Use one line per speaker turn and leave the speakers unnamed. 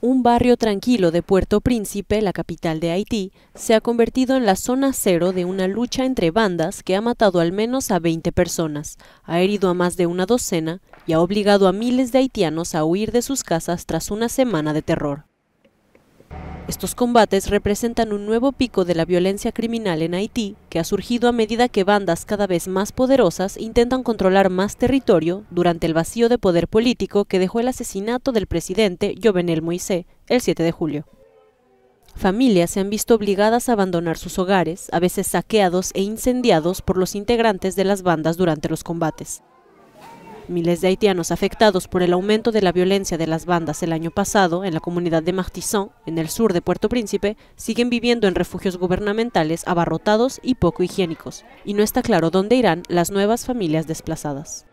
un barrio tranquilo de Puerto Príncipe, la capital de Haití, se ha convertido en la zona cero de una lucha entre bandas que ha matado al menos a 20 personas, ha herido a más de una docena y ha obligado a miles de haitianos a huir de sus casas tras una semana de terror. Estos combates representan un nuevo pico de la violencia criminal en Haití, que ha surgido a medida que bandas cada vez más poderosas intentan controlar más territorio durante el vacío de poder político que dejó el asesinato del presidente Jovenel Moïse el 7 de julio. Familias se han visto obligadas a abandonar sus hogares, a veces saqueados e incendiados por los integrantes de las bandas durante los combates. Miles de haitianos afectados por el aumento de la violencia de las bandas el año pasado en la comunidad de Martisson, en el sur de Puerto Príncipe, siguen viviendo en refugios gubernamentales abarrotados y poco higiénicos, y no está claro dónde irán las nuevas familias desplazadas.